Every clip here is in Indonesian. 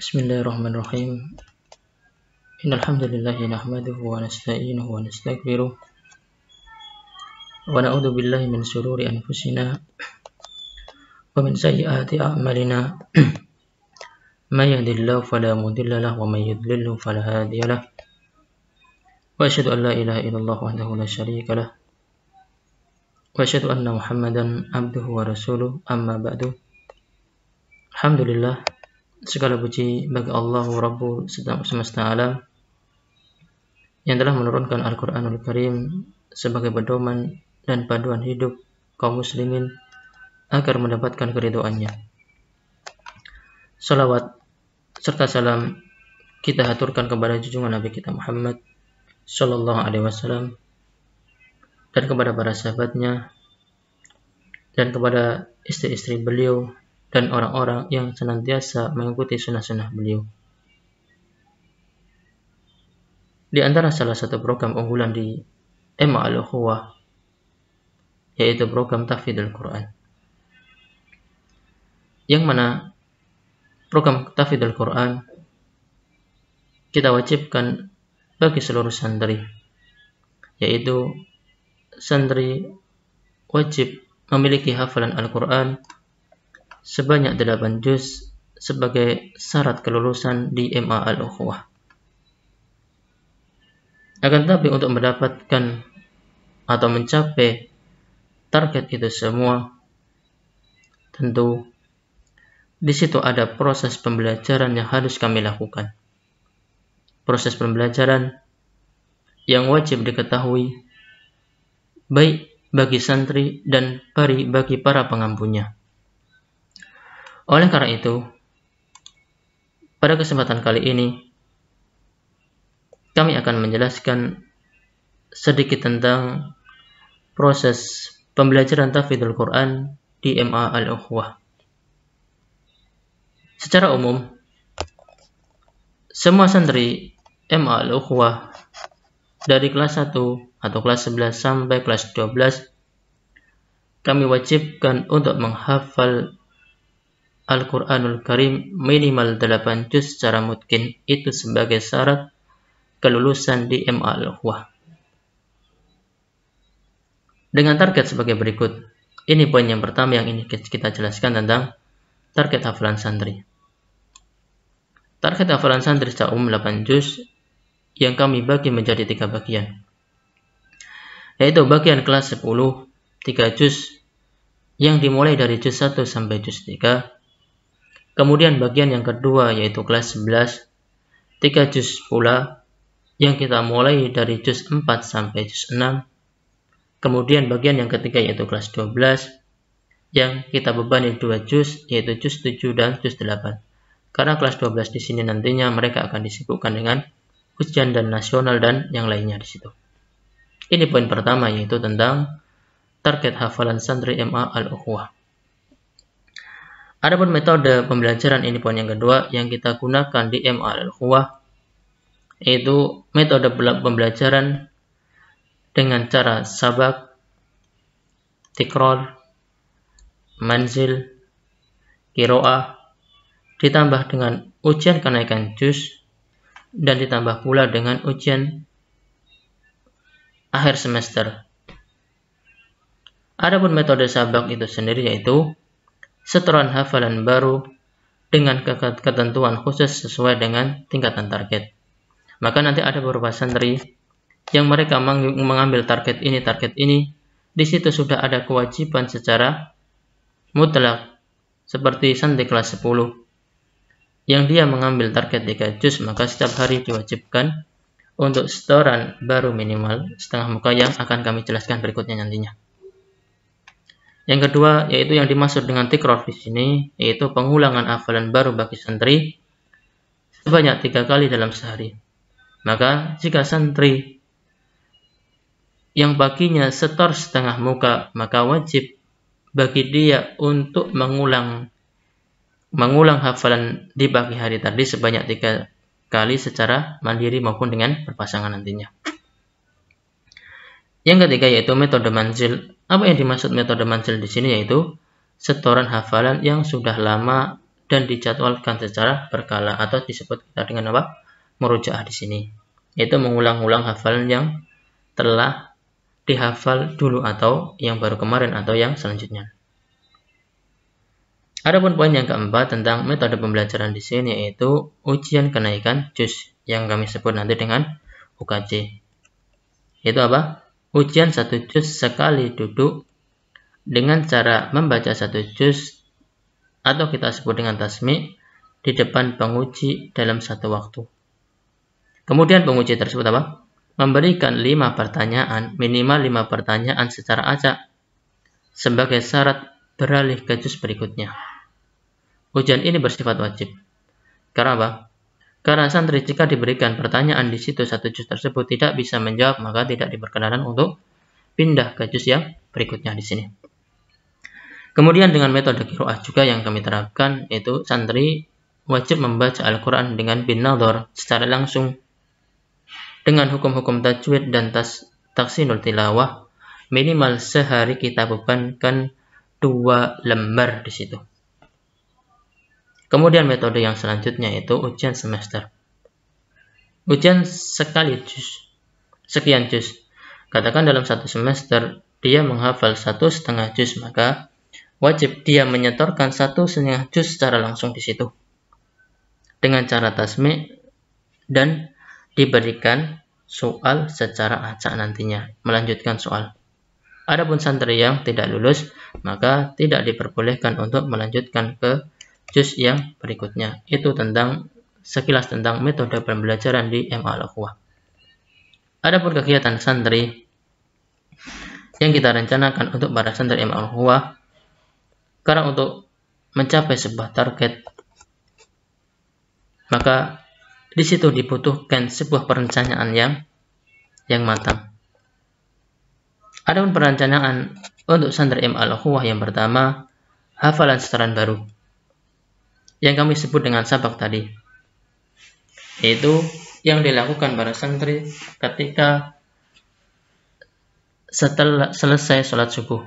بسم الله الرحمن الرحيم إن الحمد لله نحمده ونستعينه ونستغفره ونعوذ بالله من شرور أنفسنا ومن سيئات أعمالنا من يهد الله فلا مضل له ومن يضلل فلا هادي له وأشهد أن لا إله إلا الله وحده لا شريك له وأشهد أن محمدا عبده ورسوله أما بعد الحمد لله segala puji bagi Allah Rabbul semesta alam yang telah menurunkan Al-Quranul Karim sebagai pedoman dan paduan hidup kaum muslimin agar mendapatkan keridoannya. Salawat serta salam kita haturkan kepada junjungan Nabi kita Muhammad Shallallahu Alaihi Wasallam dan kepada para sahabatnya dan kepada istri-istri beliau dan orang-orang yang senantiasa mengikuti sunnah-sunnah beliau. Di antara salah satu program unggulan di Emma al yaitu program al Quran. Yang mana program al Quran kita wajibkan bagi seluruh santri, yaitu santri wajib memiliki hafalan Al-Quran sebanyak 8 juz sebagai syarat kelulusan di MA Al-Ukhwah. Akan tetapi untuk mendapatkan atau mencapai target itu semua, tentu di situ ada proses pembelajaran yang harus kami lakukan. Proses pembelajaran yang wajib diketahui baik bagi santri dan pari bagi para pengampunya. Oleh karena itu, pada kesempatan kali ini, kami akan menjelaskan sedikit tentang proses pembelajaran tafidul Quran di MA Al-Ukhwah. Secara umum, semua santri MA Al-Ukhwah dari kelas 1 atau kelas 11 sampai kelas 12 kami wajibkan untuk menghafal Al-Quranul Karim minimal 8 juz secara mungkin itu sebagai syarat kelulusan di MA Al-Ukhwah. Dengan target sebagai berikut. Ini poin yang pertama yang ini kita jelaskan tentang target hafalan santri. Target hafalan santri secara umum 8 juz yang kami bagi menjadi tiga bagian. Yaitu bagian kelas 10, 3 juz yang dimulai dari juz 1 sampai juz 3, Kemudian bagian yang kedua yaitu kelas 11, 3 juz pula yang kita mulai dari juz 4 sampai juz 6. Kemudian bagian yang ketiga yaitu kelas 12 yang kita bebani 2 juz yaitu juz 7 dan juz 8. Karena kelas 12 di sini nantinya mereka akan disibukkan dengan ujian dan nasional dan yang lainnya di situ. Ini poin pertama yaitu tentang target hafalan santri MA al ukhuwah Adapun metode pembelajaran ini poin yang kedua yang kita gunakan di MRL khuwah yaitu metode pembelajaran dengan cara sabak, tikrol, manzil, kiroah, ditambah dengan ujian kenaikan jus, dan ditambah pula dengan ujian akhir semester. Adapun metode sabak itu sendiri yaitu Setoran hafalan baru dengan ketentuan khusus sesuai dengan tingkatan target. Maka nanti ada beberapa santri yang mereka mengambil target ini, target ini, di situ sudah ada kewajiban secara mutlak, seperti santri kelas 10, yang dia mengambil target 3 juz, maka setiap hari diwajibkan untuk setoran baru minimal setengah muka yang akan kami jelaskan berikutnya nantinya. Yang kedua yaitu yang dimaksud dengan tikrar di sini yaitu pengulangan hafalan baru bagi santri sebanyak tiga kali dalam sehari. Maka jika santri yang baginya setor setengah muka maka wajib bagi dia untuk mengulang mengulang hafalan di pagi hari tadi sebanyak tiga kali secara mandiri maupun dengan berpasangan nantinya. Yang ketiga yaitu metode manzil apa yang dimaksud metode mansil di sini yaitu setoran hafalan yang sudah lama dan dijadwalkan secara berkala atau disebut kita dengan apa? Merujaah di sini. Yaitu mengulang-ulang hafalan yang telah dihafal dulu atau yang baru kemarin atau yang selanjutnya. Adapun poin yang keempat tentang metode pembelajaran di sini yaitu ujian kenaikan jus yang kami sebut nanti dengan UKJ. Itu apa? Ujian satu juz sekali duduk dengan cara membaca satu juz atau kita sebut dengan tasmi di depan penguji dalam satu waktu. Kemudian penguji tersebut apa? Memberikan lima pertanyaan, minimal lima pertanyaan secara acak sebagai syarat beralih ke juz berikutnya. Ujian ini bersifat wajib. Karena apa? Karena santri jika diberikan pertanyaan di situ satu juz tersebut tidak bisa menjawab, maka tidak diperkenankan untuk pindah ke juz yang berikutnya di sini. Kemudian dengan metode kiroah juga yang kami terapkan itu santri wajib membaca Al-Quran dengan bin nador secara langsung dengan hukum-hukum tajwid dan tas, taksinul tilawah minimal sehari kita bebankan dua lembar di situ. Kemudian metode yang selanjutnya itu ujian semester. Ujian sekali jus sekian jus, Katakan dalam satu semester dia menghafal satu setengah jus maka wajib dia menyetorkan satu setengah jus secara langsung di situ. Dengan cara tasmi dan diberikan soal secara acak nantinya, melanjutkan soal. Adapun santri yang tidak lulus, maka tidak diperbolehkan untuk melanjutkan ke juz yang berikutnya, itu tentang sekilas tentang metode pembelajaran di MA Al-Akhwah. Adapun kegiatan santri yang kita rencanakan untuk para santri MA Al-Akhwah, karena untuk mencapai sebuah target, maka di situ dibutuhkan sebuah perencanaan yang yang matang. Adapun perencanaan untuk santri MA al yang pertama, hafalan setelan baru yang kami sebut dengan sabak tadi yaitu yang dilakukan para santri ketika setelah selesai sholat subuh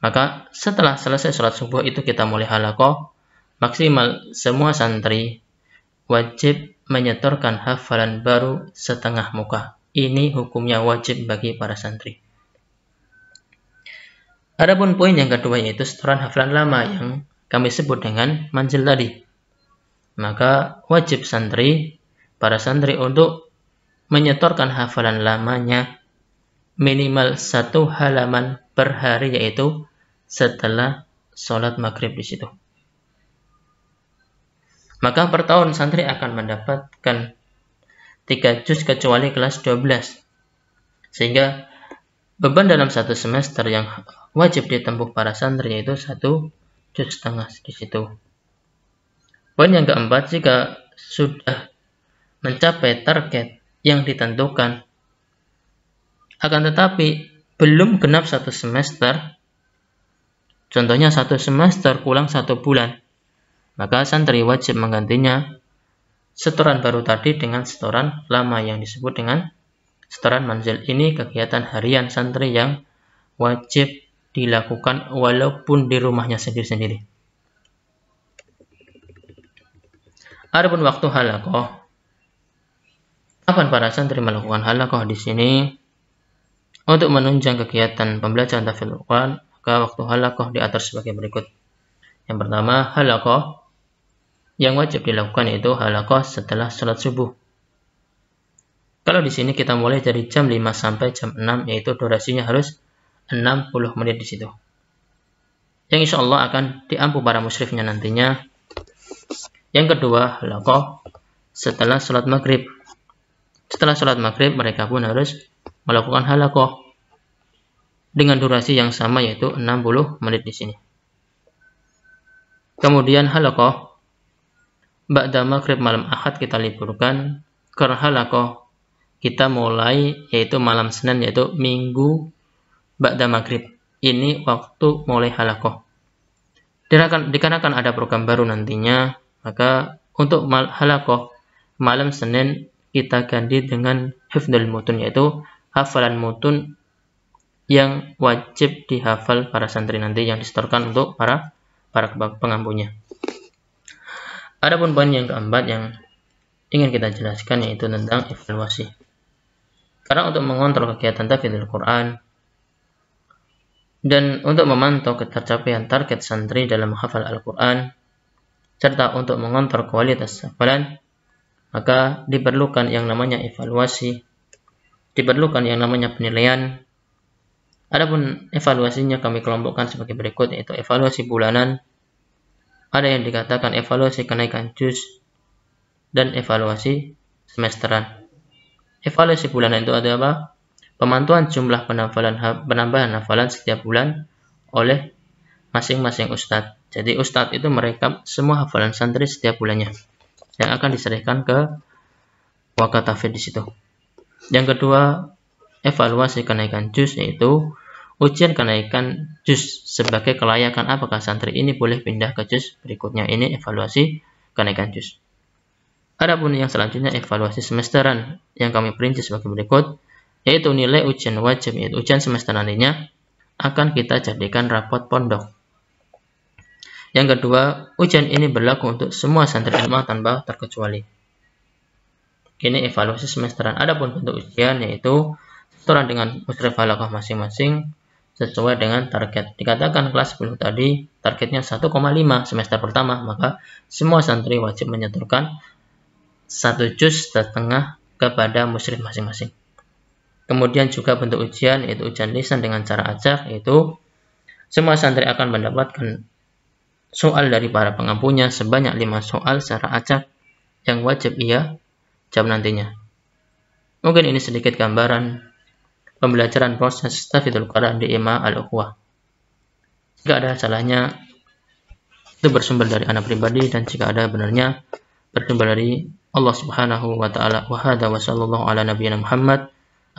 maka setelah selesai sholat subuh itu kita mulai halakoh maksimal semua santri wajib menyetorkan hafalan baru setengah muka. Ini hukumnya wajib bagi para santri. Adapun poin yang kedua yaitu setoran hafalan lama yang kami sebut dengan manjil tadi. Maka wajib santri, para santri untuk menyetorkan hafalan lamanya minimal satu halaman per hari yaitu setelah sholat maghrib di situ. Maka per tahun santri akan mendapatkan 3 juz kecuali kelas 12. Sehingga beban dalam satu semester yang wajib ditempuh para santri yaitu satu Jus setengah di situ. Poin yang keempat, jika sudah mencapai target yang ditentukan, akan tetapi belum genap satu semester, contohnya satu semester kurang satu bulan, maka santri wajib menggantinya setoran baru tadi dengan setoran lama yang disebut dengan setoran manzil ini kegiatan harian santri yang wajib dilakukan walaupun di rumahnya sendiri-sendiri. Adapun waktu halakoh, kapan para santri melakukan halakoh di sini? Untuk menunjang kegiatan pembelajaran tafsir Quran, maka waktu halakoh diatur sebagai berikut. Yang pertama, halakoh yang wajib dilakukan yaitu halakoh setelah sholat subuh. Kalau di sini kita mulai dari jam 5 sampai jam 6, yaitu durasinya harus 60 menit di situ. Yang insya Allah akan diampu para musyrifnya nantinya. Yang kedua, lakoh setelah sholat maghrib. Setelah sholat maghrib, mereka pun harus melakukan halakoh dengan durasi yang sama yaitu 60 menit di sini. Kemudian halakoh Ba'da maghrib malam ahad kita liburkan karena halakoh kita mulai yaitu malam Senin yaitu minggu ba'da maghrib. Ini waktu mulai halakoh. Dikarenakan ada program baru nantinya, maka untuk halakoh malam Senin kita ganti dengan hifdul mutun yaitu hafalan mutun yang wajib dihafal para santri nanti yang disetorkan untuk para para pengampunya. pun poin yang keempat yang ingin kita jelaskan yaitu tentang evaluasi. Karena untuk mengontrol kegiatan tafidil Quran, dan untuk memantau ketercapaian target santri dalam menghafal Al-Quran, serta untuk mengontrol kualitas hafalan, maka diperlukan yang namanya evaluasi, diperlukan yang namanya penilaian. Adapun evaluasinya kami kelompokkan sebagai berikut yaitu evaluasi bulanan, ada yang dikatakan evaluasi kenaikan jus, dan evaluasi semesteran. Evaluasi bulanan itu ada apa? Pemantauan jumlah penambahan, penambahan hafalan setiap bulan oleh masing-masing ustadz. Jadi ustadz itu merekap semua hafalan santri setiap bulannya yang akan diserahkan ke wakatafid di situ. Yang kedua, evaluasi kenaikan jus yaitu ujian kenaikan jus sebagai kelayakan apakah santri ini boleh pindah ke jus berikutnya ini evaluasi kenaikan jus. Adapun yang selanjutnya evaluasi semesteran yang kami perinci sebagai berikut yaitu nilai ujian wajib yaitu ujian semester nantinya akan kita jadikan rapot pondok. Yang kedua, ujian ini berlaku untuk semua santri ilmu tanpa terkecuali. Ini evaluasi semesteran. Adapun bentuk ujian yaitu setoran dengan musrif masing-masing sesuai dengan target. Dikatakan kelas 10 tadi targetnya 1,5 semester pertama, maka semua santri wajib menyetorkan satu juz setengah kepada musrif masing-masing. Kemudian juga bentuk ujian yaitu ujian lisan dengan cara acak yaitu semua santri akan mendapatkan soal dari para pengampunya sebanyak 5 soal secara acak yang wajib ia jawab nantinya. Mungkin ini sedikit gambaran pembelajaran proses Tafidul Quran di Ima Al-Ukhwah. Jika ada salahnya, itu bersumber dari anak pribadi dan jika ada benarnya, bersumber dari Allah Subhanahu wa taala. Wa hada wa sallallahu ala nabiyina Muhammad